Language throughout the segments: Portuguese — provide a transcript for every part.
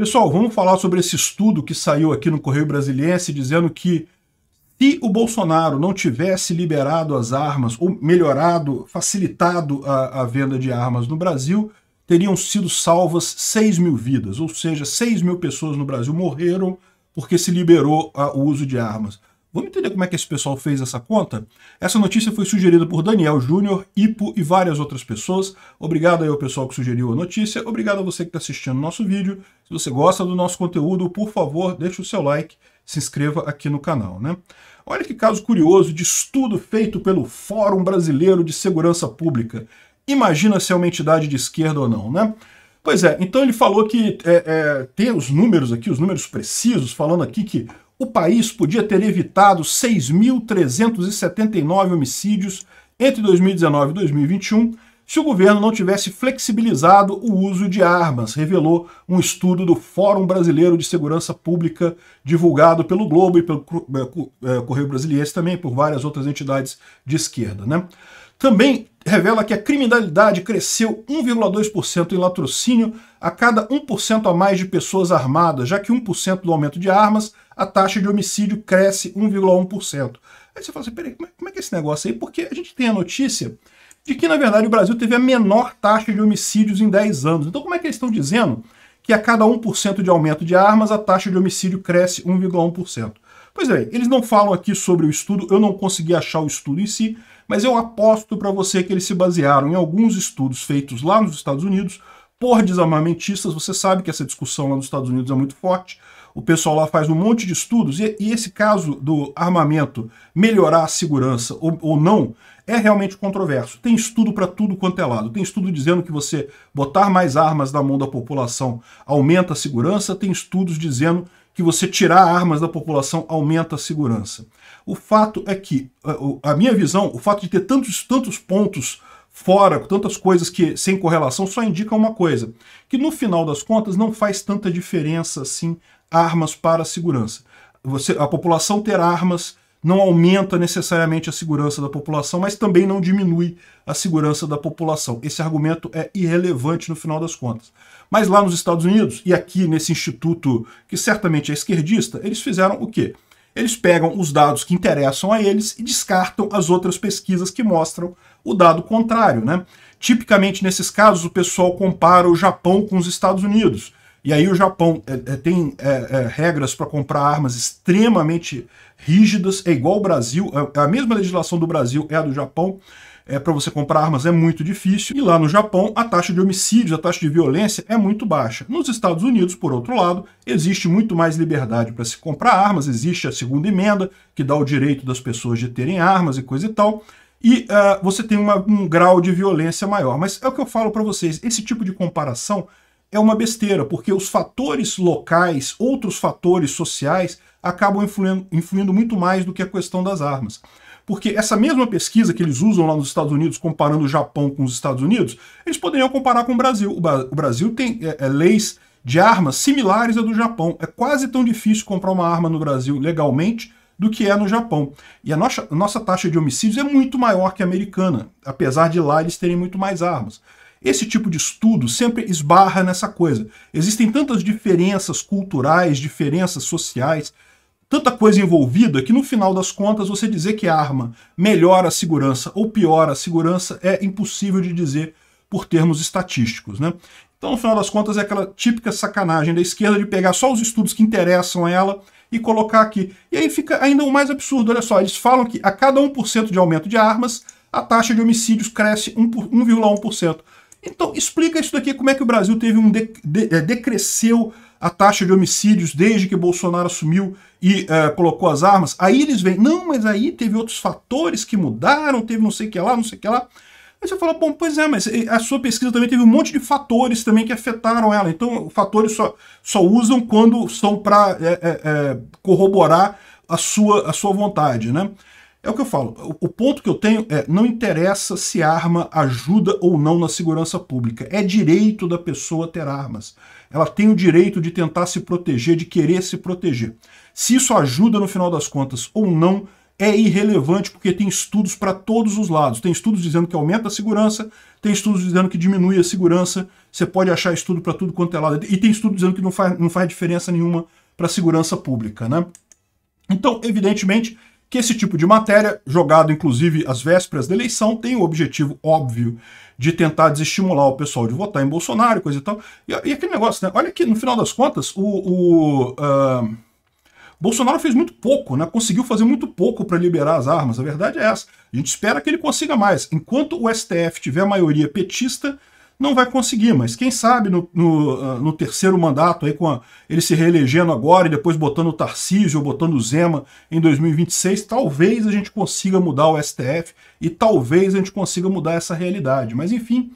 Pessoal, vamos falar sobre esse estudo que saiu aqui no Correio Brasiliense dizendo que se o Bolsonaro não tivesse liberado as armas, ou melhorado, facilitado a, a venda de armas no Brasil, teriam sido salvas 6 mil vidas, ou seja, 6 mil pessoas no Brasil morreram porque se liberou ah, o uso de armas. Vamos entender como é que esse pessoal fez essa conta? Essa notícia foi sugerida por Daniel Júnior, Ipo e várias outras pessoas. Obrigado aí ao pessoal que sugeriu a notícia. Obrigado a você que está assistindo o nosso vídeo. Se você gosta do nosso conteúdo, por favor, deixe o seu like, se inscreva aqui no canal, né? Olha que caso curioso de estudo feito pelo Fórum Brasileiro de Segurança Pública. Imagina se é uma entidade de esquerda ou não, né? Pois é, então ele falou que é, é, tem os números aqui, os números precisos, falando aqui que o país podia ter evitado 6.379 homicídios entre 2019 e 2021 se o governo não tivesse flexibilizado o uso de armas, revelou um estudo do Fórum Brasileiro de Segurança Pública, divulgado pelo Globo e pelo eh, eh, Correio Brasiliense também, por várias outras entidades de esquerda. Né? Também revela que a criminalidade cresceu 1,2% em latrocínio a cada 1% a mais de pessoas armadas, já que 1% do aumento de armas a taxa de homicídio cresce 1,1%. Aí você fala assim, peraí, é, como é que é esse negócio aí? Porque a gente tem a notícia de que, na verdade, o Brasil teve a menor taxa de homicídios em 10 anos. Então, como é que eles estão dizendo que a cada 1% de aumento de armas, a taxa de homicídio cresce 1,1%? Pois bem, é, eles não falam aqui sobre o estudo, eu não consegui achar o estudo em si, mas eu aposto para você que eles se basearam em alguns estudos feitos lá nos Estados Unidos por desarmamentistas. Você sabe que essa discussão lá nos Estados Unidos é muito forte. O pessoal lá faz um monte de estudos e, e esse caso do armamento melhorar a segurança ou, ou não é realmente controverso. Tem estudo para tudo quanto é lado. Tem estudo dizendo que você botar mais armas na mão da população aumenta a segurança, tem estudos dizendo que você tirar armas da população aumenta a segurança. O fato é que, a minha visão, o fato de ter tantos, tantos pontos fora, tantas coisas que sem correlação, só indica uma coisa, que no final das contas não faz tanta diferença assim armas para a segurança. Você, a população ter armas não aumenta necessariamente a segurança da população, mas também não diminui a segurança da população. Esse argumento é irrelevante no final das contas. Mas lá nos Estados Unidos e aqui nesse instituto, que certamente é esquerdista, eles fizeram o quê? Eles pegam os dados que interessam a eles e descartam as outras pesquisas que mostram o dado contrário. Né? Tipicamente, nesses casos, o pessoal compara o Japão com os Estados Unidos e aí o Japão é, é, tem é, é, regras para comprar armas extremamente rígidas, é igual ao Brasil, é, a mesma legislação do Brasil é a do Japão, é, para você comprar armas é muito difícil. E lá no Japão, a taxa de homicídios, a taxa de violência é muito baixa. Nos Estados Unidos, por outro lado, existe muito mais liberdade para se comprar armas, existe a segunda emenda, que dá o direito das pessoas de terem armas e coisa e tal. E uh, você tem uma, um grau de violência maior. Mas é o que eu falo para vocês: esse tipo de comparação é uma besteira, porque os fatores locais, outros fatores sociais, acabam influindo, influindo muito mais do que a questão das armas. Porque essa mesma pesquisa que eles usam lá nos Estados Unidos, comparando o Japão com os Estados Unidos, eles poderiam comparar com o Brasil. O Brasil tem é, é, leis de armas similares à do Japão. É quase tão difícil comprar uma arma no Brasil legalmente do que é no Japão. E a nossa, a nossa taxa de homicídios é muito maior que a americana, apesar de lá eles terem muito mais armas. Esse tipo de estudo sempre esbarra nessa coisa. Existem tantas diferenças culturais, diferenças sociais, tanta coisa envolvida que no final das contas você dizer que a arma melhora a segurança ou piora a segurança é impossível de dizer por termos estatísticos, né? Então, no final das contas, é aquela típica sacanagem da esquerda de pegar só os estudos que interessam a ela e colocar aqui. E aí fica ainda o mais absurdo, olha só, eles falam que a cada 1% de aumento de armas, a taxa de homicídios cresce 1,1%. Então, explica isso daqui, como é que o Brasil teve um de, de, é, decresceu a taxa de homicídios desde que Bolsonaro assumiu e é, colocou as armas. Aí eles vêm, não, mas aí teve outros fatores que mudaram, teve não sei o que lá, não sei o que lá. Aí você fala, bom, pois é, mas a sua pesquisa também teve um monte de fatores também que afetaram ela. Então, fatores só, só usam quando são para é, é, é, corroborar a sua, a sua vontade, né? É o que eu falo. O ponto que eu tenho é: não interessa se arma ajuda ou não na segurança pública. É direito da pessoa ter armas. Ela tem o direito de tentar se proteger, de querer se proteger. Se isso ajuda no final das contas ou não, é irrelevante porque tem estudos para todos os lados. Tem estudos dizendo que aumenta a segurança, tem estudos dizendo que diminui a segurança. Você pode achar estudo para tudo quanto é lado. E tem estudos dizendo que não faz, não faz diferença nenhuma para a segurança pública, né? Então, evidentemente, que esse tipo de matéria, jogado inclusive às vésperas da eleição, tem o objetivo óbvio de tentar desestimular o pessoal de votar em Bolsonaro, coisa e tal. E, e aquele negócio, né? Olha que no final das contas, o. o uh, Bolsonaro fez muito pouco, né? conseguiu fazer muito pouco para liberar as armas. A verdade é essa. A gente espera que ele consiga mais. Enquanto o STF tiver maioria petista, não vai conseguir, mas quem sabe no, no, ah, no terceiro mandato, aí com a, ele se reelegendo agora e depois botando o Tarcísio ou botando o Zema em 2026, talvez a gente consiga mudar o STF e talvez a gente consiga mudar essa realidade. Mas enfim,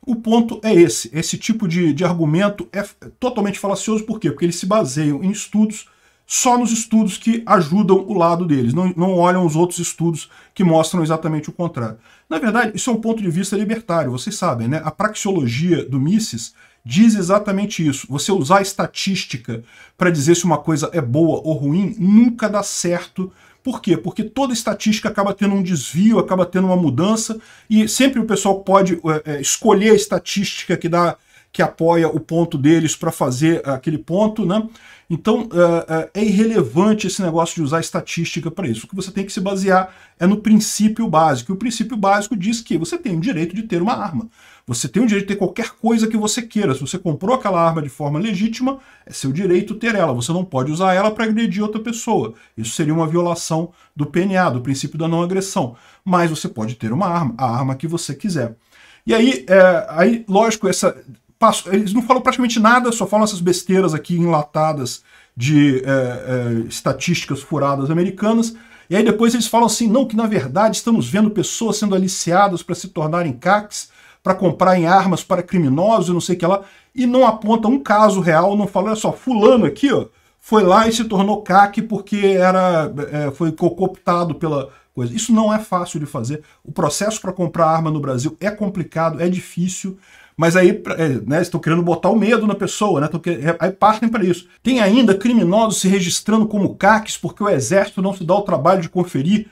o ponto é esse. Esse tipo de, de argumento é totalmente falacioso, por quê? Porque eles se baseiam em estudos só nos estudos que ajudam o lado deles, não, não olham os outros estudos que mostram exatamente o contrário. Na verdade, isso é um ponto de vista libertário, vocês sabem, né? A praxeologia do Mises diz exatamente isso. Você usar estatística para dizer se uma coisa é boa ou ruim nunca dá certo. Por quê? Porque toda estatística acaba tendo um desvio, acaba tendo uma mudança, e sempre o pessoal pode é, é escolher a estatística que dá que apoia o ponto deles para fazer eh, aquele ponto, né? Então eh, eh, é irrelevante esse negócio de usar estatística para isso. O que você tem que se basear é no princípio básico. E o princípio básico diz que você tem o direito de ter uma arma. Você tem o direito de ter qualquer coisa que você queira. Se você comprou aquela arma de forma legítima, é seu direito ter ela. Você não pode usar ela para agredir outra pessoa. Isso seria uma violação do PNA, do princípio da não agressão. Mas você pode ter uma arma, a arma que você quiser. E aí, é, aí lógico, essa passou, eles não falam praticamente nada, só falam essas besteiras aqui enlatadas de é, é, estatísticas furadas americanas. E aí depois eles falam assim, não, que na verdade estamos vendo pessoas sendo aliciadas para se tornarem CACs, para comprarem armas para criminosos e não sei o que lá, e não aponta um caso real, não fala, olha só, fulano aqui, ó, foi lá e se tornou CAC porque era, é, foi cooptado pela coisa. Isso não é fácil de fazer. O processo para comprar arma no Brasil é complicado, é difícil. Mas aí é, né, estão querendo botar o medo na pessoa, né? Querendo, é, aí partem para isso. Tem ainda criminosos se registrando como CACs porque o exército não se dá o trabalho de conferir.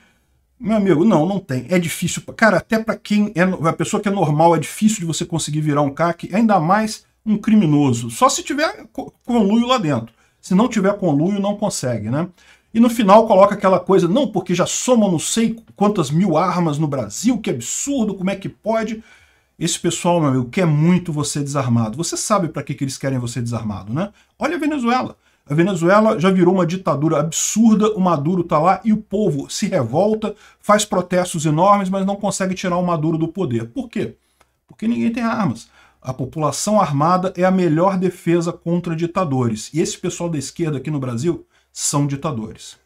Meu amigo, não, não tem. É difícil. Cara, até para quem é a pessoa que é normal, é difícil de você conseguir virar um CAC, ainda mais um criminoso. Só se tiver conluio lá dentro. Se não tiver conluio, não consegue, né? E no final coloca aquela coisa, não, porque já somam não sei quantas mil armas no Brasil, que absurdo, como é que pode? Esse pessoal, meu amigo, quer muito você desarmado. Você sabe para que, que eles querem você desarmado, né? Olha a Venezuela. A Venezuela já virou uma ditadura absurda, o Maduro tá lá e o povo se revolta, faz protestos enormes, mas não consegue tirar o Maduro do poder. Por quê? Porque ninguém tem armas a população armada é a melhor defesa contra ditadores. E esse pessoal da esquerda aqui no Brasil são ditadores.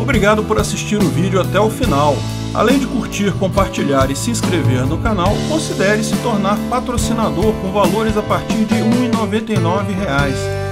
Obrigado por assistir o vídeo até o final. Além de curtir, compartilhar e se inscrever no canal, considere se tornar patrocinador com valores a partir de R$ 1,99